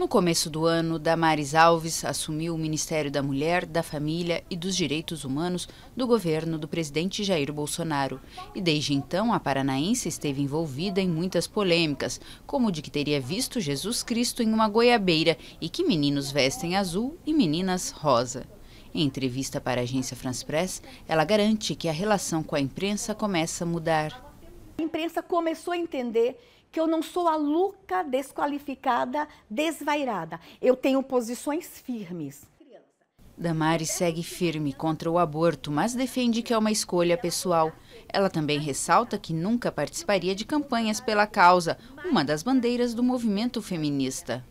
No começo do ano, Damares Alves assumiu o Ministério da Mulher, da Família e dos Direitos Humanos do governo do presidente Jair Bolsonaro. E desde então, a paranaense esteve envolvida em muitas polêmicas, como de que teria visto Jesus Cristo em uma goiabeira e que meninos vestem azul e meninas rosa. Em entrevista para a agência France Press, ela garante que a relação com a imprensa começa a mudar. A imprensa começou a entender que eu não sou a Luca desqualificada, desvairada. Eu tenho posições firmes. Damares segue firme contra o aborto, mas defende que é uma escolha pessoal. Ela também ressalta que nunca participaria de campanhas pela causa, uma das bandeiras do movimento feminista.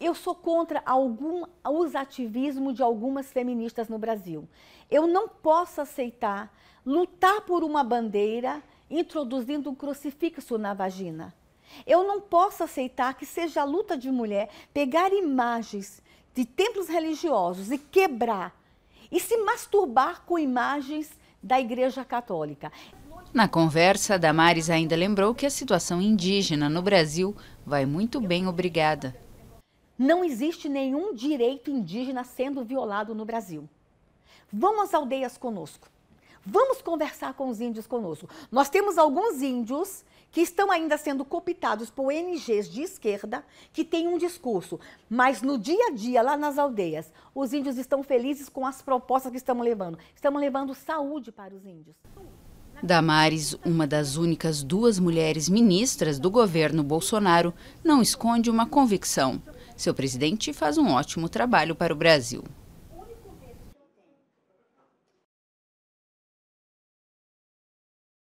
Eu sou contra algum, usativismo de algumas feministas no Brasil. Eu não posso aceitar lutar por uma bandeira introduzindo um crucifixo na vagina. Eu não posso aceitar que seja a luta de mulher pegar imagens de templos religiosos e quebrar e se masturbar com imagens da Igreja Católica. Na conversa, Damares ainda lembrou que a situação indígena no Brasil vai muito bem, obrigada. Não existe nenhum direito indígena sendo violado no Brasil. Vão às aldeias conosco. Vamos conversar com os índios conosco. Nós temos alguns índios que estão ainda sendo cooptados por ONGs de esquerda que têm um discurso, mas no dia a dia, lá nas aldeias, os índios estão felizes com as propostas que estamos levando. Estamos levando saúde para os índios. Damares, uma das únicas duas mulheres ministras do governo Bolsonaro, não esconde uma convicção. Seu presidente faz um ótimo trabalho para o Brasil.